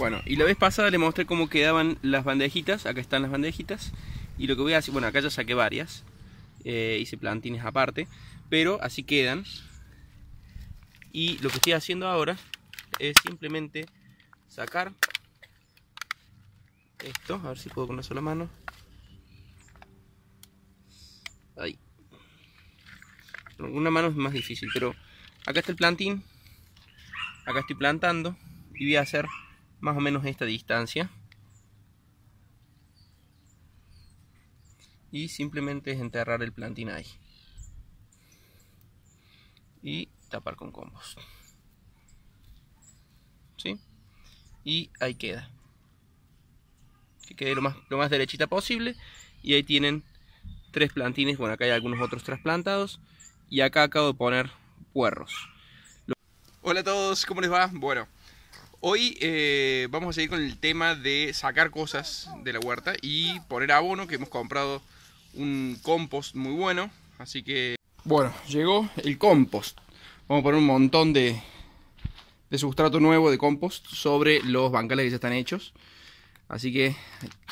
Bueno, y la vez pasada le mostré cómo quedaban las bandejitas. Acá están las bandejitas. Y lo que voy a hacer, bueno, acá ya saqué varias. Eh, hice plantines aparte. Pero así quedan. Y lo que estoy haciendo ahora es simplemente sacar esto. A ver si puedo con una sola mano. Ahí. una mano es más difícil, pero acá está el plantín. Acá estoy plantando. Y voy a hacer más o menos esta distancia y simplemente es enterrar el plantín ahí y tapar con combos ¿Sí? y ahí queda que quede lo más, lo más derechita posible y ahí tienen tres plantines bueno acá hay algunos otros trasplantados y acá acabo de poner puerros Hola a todos, ¿cómo les va? Bueno, Hoy eh, vamos a seguir con el tema de sacar cosas de la huerta y poner abono, que hemos comprado un compost muy bueno. Así que, bueno, llegó el compost. Vamos a poner un montón de, de sustrato nuevo de compost sobre los bancales que ya están hechos. Así que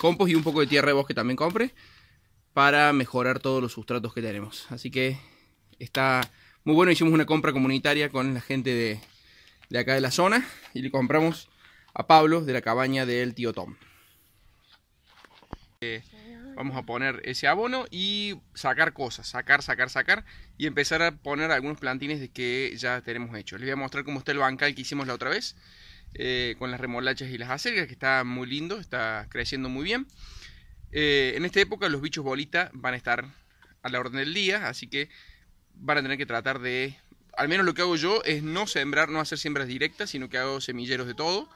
compost y un poco de tierra de bosque también compré para mejorar todos los sustratos que tenemos. Así que está muy bueno. Hicimos una compra comunitaria con la gente de, de acá de la zona y le compramos a Pablo de la cabaña del tío Tom. Eh, vamos a poner ese abono y sacar cosas, sacar, sacar, sacar y empezar a poner algunos plantines de que ya tenemos hecho Les voy a mostrar cómo está el bancal que hicimos la otra vez eh, con las remolachas y las acelgas que está muy lindo, está creciendo muy bien. Eh, en esta época los bichos bolita van a estar a la orden del día, así que van a tener que tratar de al menos lo que hago yo es no sembrar, no hacer siembras directas, sino que hago semilleros de todo.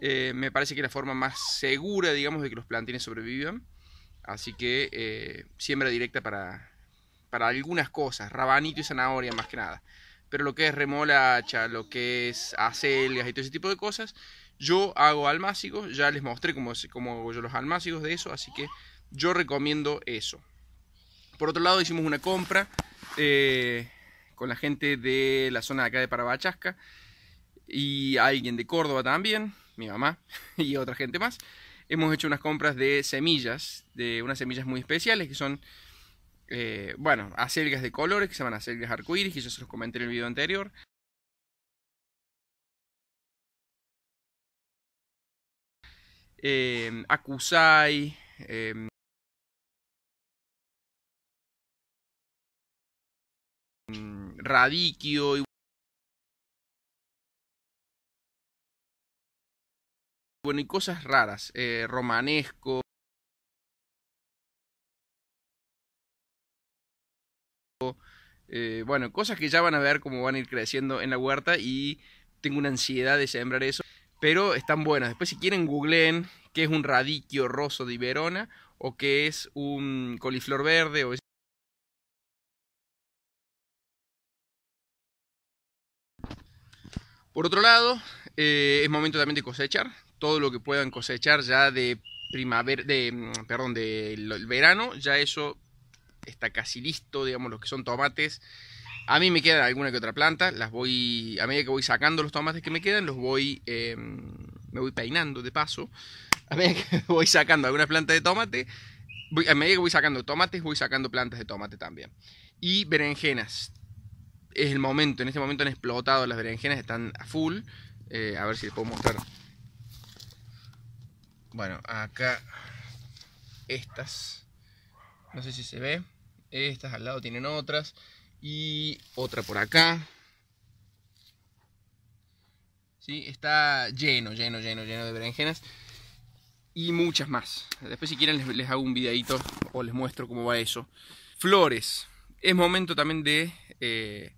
Eh, me parece que es la forma más segura, digamos, de que los plantines sobrevivan. Así que eh, siembra directa para, para algunas cosas, rabanito y zanahoria más que nada. Pero lo que es remolacha, lo que es acelgas y todo ese tipo de cosas, yo hago almácigos, ya les mostré cómo, hago yo los almácigos de eso, así que yo recomiendo eso. Por otro lado, hicimos una compra. Eh, con la gente de la zona de acá de Parabachasca y alguien de Córdoba también, mi mamá y otra gente más. Hemos hecho unas compras de semillas, de unas semillas muy especiales que son, eh, bueno, acelgas de colores que se llaman acelgas arcoíris, que yo se los comenté en el video anterior. Eh, acusai, eh, Mm, radiquio y bueno, y cosas raras, eh, romanesco. Eh, bueno, cosas que ya van a ver cómo van a ir creciendo en la huerta y tengo una ansiedad de sembrar eso, pero están buenas. Después si quieren googleen qué es un radiquio roso de Verona o qué es un coliflor verde o Por otro lado, eh, es momento también de cosechar. Todo lo que puedan cosechar ya de primavera, de, mm, perdón, del verano, ya eso está casi listo, digamos, los que son tomates. A mí me queda alguna que otra planta, las voy, a medida que voy sacando los tomates que me quedan, los voy, em, me voy peinando de paso. A medida que voy sacando algunas planta de tomate, a medida que voy sacando tomates, voy sacando plantas de tomate también. Y berenjenas, es el momento, en este momento han explotado las berenjenas, están a full. Eh, a ver si les puedo mostrar. Bueno, acá estas. No sé si se ve. Estas al lado tienen otras. Y otra por acá. ¿Sí? Está lleno, lleno, lleno, lleno de berenjenas. Y muchas más. Después si quieren les, hago un videito o les muestro cómo va eso. Flores. Es momento también de eh,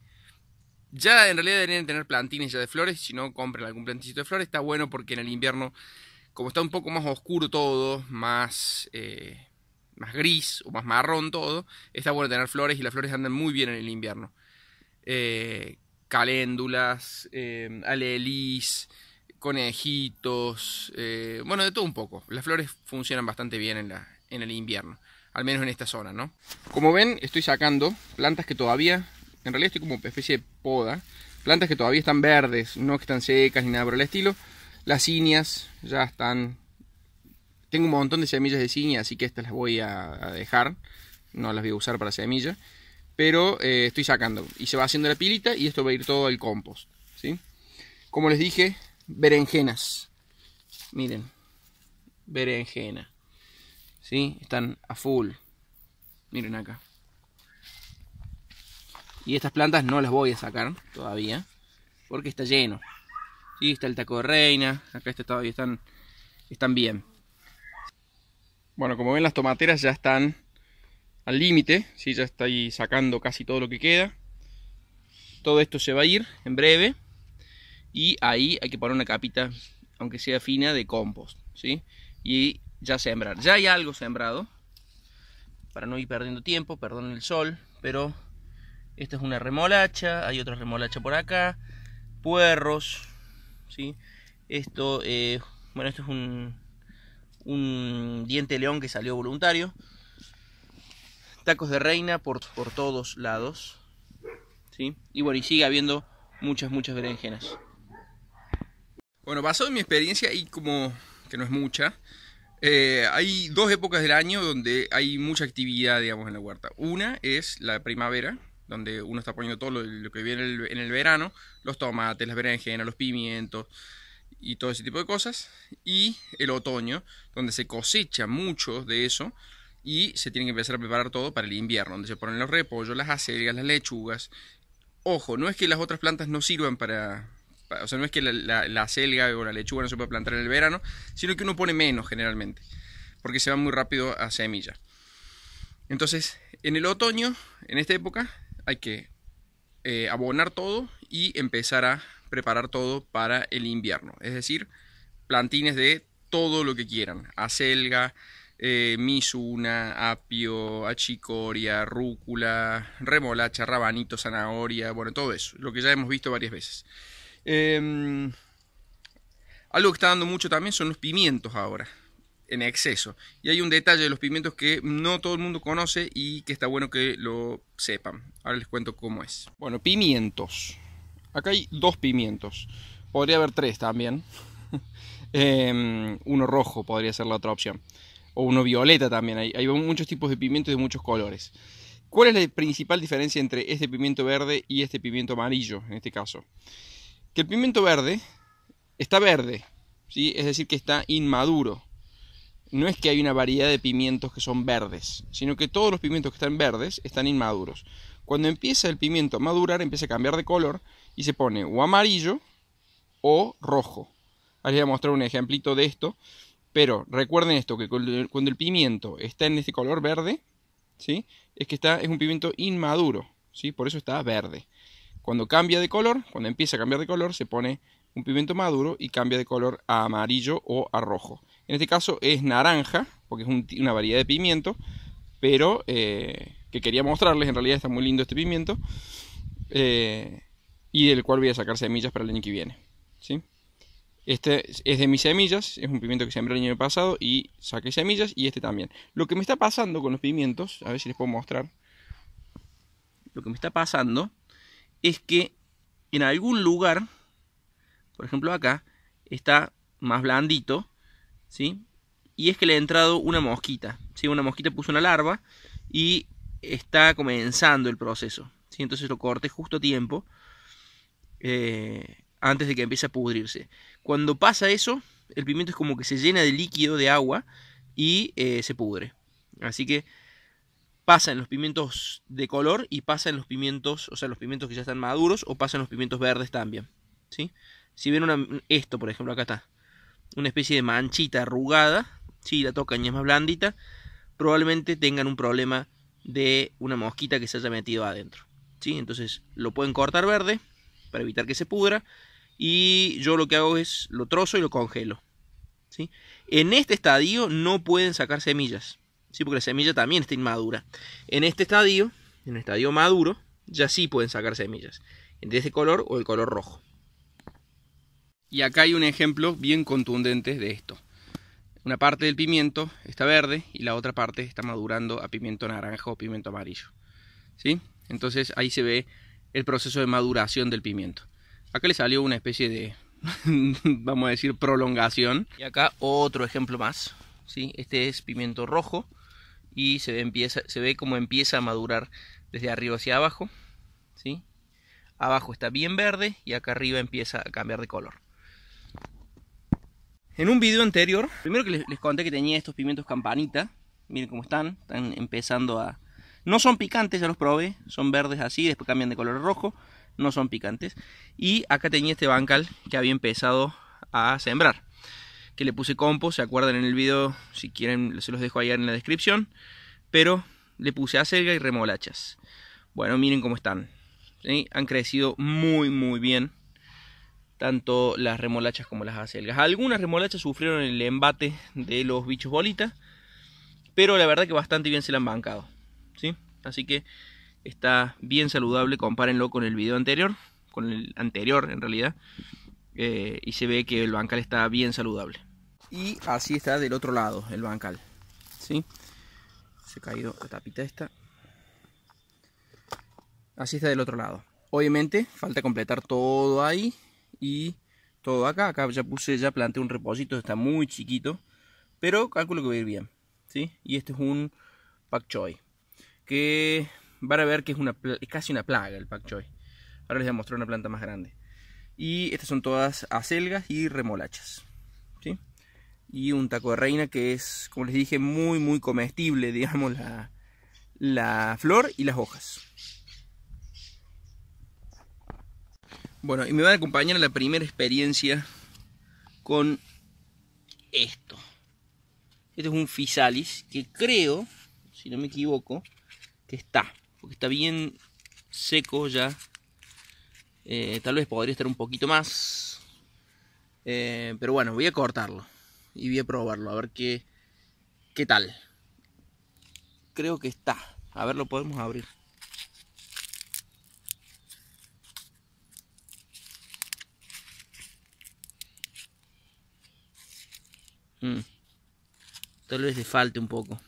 ya en realidad deberían tener plantines ya de flores, si no compren algún plantito de flores, está bueno porque en el invierno, como está un poco más oscuro todo, más, eh, más gris o más marrón todo, está bueno tener flores y las flores andan muy bien en el invierno. Eh, caléndulas, eh, conejitos, eh, bueno, de todo un poco. Las flores funcionan bastante bien en, la, en el invierno, al menos en esta zona, ¿no? Como ven, estoy sacando plantas que todavía en realidad estoy como especie de poda, plantas que todavía están verdes, no que están secas ni nada por el estilo. Las ciñas ya están... Tengo un montón de semillas de ciñas así que estas las voy a, dejar. No las voy a usar para semilla. Pero eh, estoy sacando. Y se va haciendo la pilita y esto va a ir todo al compost. ¿sí? Como les dije, berenjenas. Miren. Berenjena. ¿Sí? Están a full. Miren acá. Y estas plantas no las voy a sacar todavía. Porque está lleno. Sí, está el taco de reina. Acá está todavía están, están bien. Bueno, como ven las tomateras ya están al límite. Sí, ya estoy sacando casi todo lo que queda. Todo esto se va a ir en breve. Y ahí hay que poner una capita, aunque sea fina, de compost. ¿sí? Y ya sembrar. Ya hay algo sembrado. Para no ir perdiendo tiempo, perdón el sol. Pero esta es una remolacha, hay otra remolacha por acá, puerros, ¿sí? Esto, eh, bueno, esto es un, diente de león que salió voluntario. Tacos de reina por, todos lados, ¿sí? Y bueno, y sigue habiendo muchas, muchas berenjenas. Bueno, basado en mi experiencia y como que no es mucha, eh, hay dos épocas del año donde hay mucha actividad, digamos, en la huerta. Una es la primavera, donde uno está poniendo todo lo, que viene en el verano, los tomates, las berenjenas, los pimientos y todo ese tipo de cosas. Y el otoño, donde se cosecha mucho de eso y se tiene que empezar a preparar todo para el invierno, donde se ponen los repollos, las acelgas, las lechugas. Ojo, no es que las otras plantas no sirvan para... o sea, no es que la, la, acelga o la lechuga no se pueda plantar en el verano, sino que uno pone menos generalmente, porque se va muy rápido a semilla. Entonces, en el otoño, en esta época, hay que eh, abonar todo y empezar a preparar todo para el invierno. Es decir, plantines de todo lo que quieran. Acelga, eh, misuna, apio, achicoria, rúcula, remolacha, rabanito, zanahoria, bueno, todo eso. Lo que ya hemos visto varias veces. Em, algo que está dando mucho también son los pimientos ahora en exceso. Y hay un detalle de los pimientos que no todo el mundo conoce y que está bueno que lo sepan. Ahora les cuento cómo es. Bueno, pimientos. Acá hay dos pimientos. Podría haber tres también. Em, uno rojo podría ser la otra opción. O uno violeta también. Hay, hay muchos tipos de pimientos de muchos colores. ¿Cuál es la principal diferencia entre este pimiento verde y este pimiento amarillo en este caso? Que el pimiento verde está verde, ¿sí? es decir, que está inmaduro no es que hay una variedad de pimientos que son verdes, sino que todos los pimientos que están verdes están inmaduros. Cuando empieza el pimiento a madurar, empieza a cambiar de color y se pone o amarillo o rojo. Ahora les voy a mostrar un ejemplito de esto, pero recuerden esto, que cuando el pimiento está en este color verde, es que está, es un pimiento inmaduro, ¿sí? por eso está verde. Cuando cambia de color, cuando empieza a cambiar de color, se pone un pimiento maduro y cambia de color a amarillo o a rojo. En este caso es naranja, porque es una variedad de pimiento, pero eh, que quería mostrarles, en realidad está muy lindo este pimiento, eh, y del cual voy a sacar semillas para el año que viene. ¿sí? Este es de mis semillas, es un pimiento que sembré el año pasado y saqué semillas y este también. Lo que me está pasando con los pimientos, a ver si les puedo mostrar, lo que me está pasando es que en algún lugar, por ejemplo acá, está más blandito ¿sí? Y es que le ha entrado una mosquita, ¿sí? Una mosquita puso una larva y está comenzando el proceso, ¿sí? Entonces lo corté justo a tiempo, eh, antes de que empiece a pudrirse. Cuando pasa eso, el pimiento es como que se llena de líquido, de agua, y eh, se pudre. Así que pasa en los pimientos de color y pasa en los pimientos, o sea, los pimientos que ya están maduros o pasan los pimientos verdes también. ¿sí? Si ven esto, por ejemplo, acá está una especie de manchita arrugada, si la tocan y es más blandita, probablemente tengan un problema de una mosquita que se haya metido adentro. ¿sí? Entonces lo pueden cortar verde para evitar que se pudra y yo lo que hago es lo trozo y lo congelo. ¿sí? En este estadio no pueden sacar semillas, ¿sí? porque la semilla también está inmadura. En este estadio, en el estadio maduro, ya sí pueden sacar semillas, entre este color o el color rojo. Y acá hay un ejemplo bien contundente de esto. Una parte del pimiento está verde y la otra parte está madurando a pimiento naranja o pimiento amarillo. ¿Sí? Entonces ahí se ve el proceso de maduración del pimiento. Acá le salió una especie de, vamos a decir, prolongación. Y acá otro ejemplo más. ¿sí? Este es pimiento rojo y se ve, empieza, se ve cómo empieza a madurar desde arriba hacia abajo. ¿sí? Abajo está bien verde y acá arriba empieza a cambiar de color. En un video anterior, primero que les, conté que tenía estos pimientos campanita. Miren cómo están, están empezando a... No son picantes, ya los probé, son verdes así, después cambian de color rojo, no son picantes. Y acá tenía este bancal que había empezado a sembrar, que le puse compost, se acuerdan en el video, si quieren se los dejo allá en la descripción, pero le puse acelga y remolachas. Bueno, miren cómo están, han crecido muy muy bien tanto las remolachas como las acelgas. Algunas remolachas sufrieron el embate de los bichos bolitas, pero la verdad que bastante bien se la han bancado. ¿sí? Así que está bien saludable, compárenlo con el video anterior, con el anterior en realidad, eh, y se ve que el bancal está bien saludable. Y así está del otro lado el bancal. ¿sí? Se ha caído la tapita esta. Así está del otro lado. Obviamente falta completar todo ahí y todo acá. Acá ya puse, ya planté un reposito, está muy chiquito, pero calculo que va a ir bien. ¿sí? Y este es un pak choy, que van a ver que es, una, casi una plaga el pak choi, Ahora les voy a mostrar una planta más grande. Y estas son todas acelgas y remolachas. ¿sí? Y un taco de reina que es, como les dije, muy muy comestible, digamos, la, la flor y las hojas. Bueno, y me va a acompañar a la primera experiencia con esto. Este es un Fisalis que creo, si no me equivoco, que está. Porque está bien seco ya. Eh, tal vez podría estar un poquito más. Eh, pero bueno, voy a cortarlo. Y voy a probarlo, a ver qué, qué tal. Creo que está. A ver, lo podemos abrir. Mm. Tal vez le falte un poco.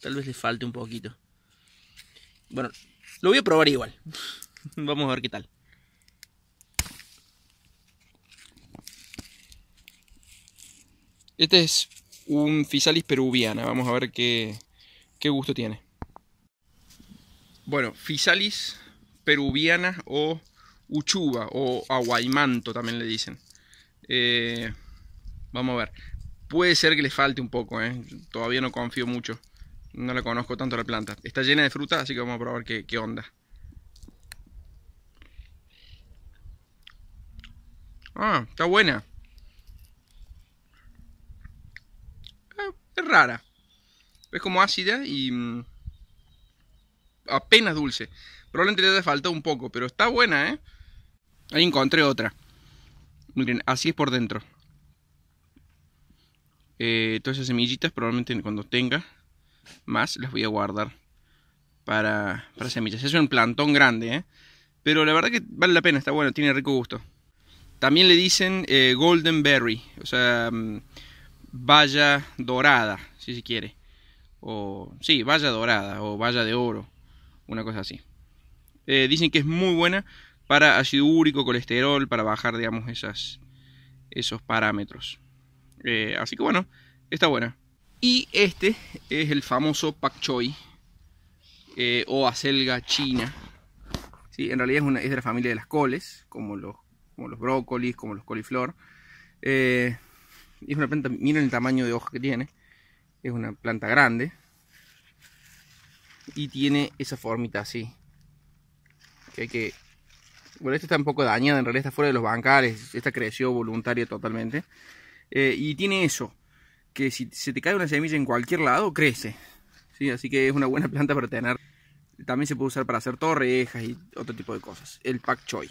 Tal vez le falte un poquito. Bueno, lo voy a probar igual. Vamos a ver qué tal. Este es un Fisalis peruviana. Vamos a ver qué, qué gusto tiene. Bueno, Fisalis peruviana o uchuba o aguaimanto también le dicen. Eh, Vamos a ver. Puede ser que le falte un poco, ¿eh? Todavía no confío mucho. No la conozco tanto la planta. Está llena de fruta, así que vamos a probar qué, onda. Ah, está buena. Eh, es rara. Es como ácida y mm, apenas dulce. Probablemente le haya faltado un poco, pero está buena, ¿eh? Ahí encontré otra. Miren, así es por dentro. Eh, todas esas semillitas probablemente cuando tenga más las voy a guardar para, para semillas. Es un plantón grande, ¿eh? Pero la verdad que vale la pena, está bueno, tiene rico gusto. También le dicen eh, golden berry, o sea, mm, valla dorada, si se quiere. O, sí, valla dorada o valla de oro, una cosa así. Eh, dicen que es muy buena para ácido úrico, colesterol, para bajar, digamos, esas, esos parámetros. Eh, así que bueno, está buena. Y este es el famoso pak choi eh, o acelga china. Sí, en realidad es, una, es, de la familia de las coles, como los, como los brócolis, como los coliflor. Eh, es una planta, miren el tamaño de hoja que tiene. Es una planta grande. Y tiene esa formita así. Que hay que... Bueno, esta está un poco dañada, en realidad está fuera de los bancales Esta creció voluntaria totalmente. Eh, y tiene eso, que si se te cae una semilla en cualquier lado, crece. ¿sí? Así que es una buena planta para tener. También se puede usar para hacer torrejas y otro tipo de cosas. El pak Choy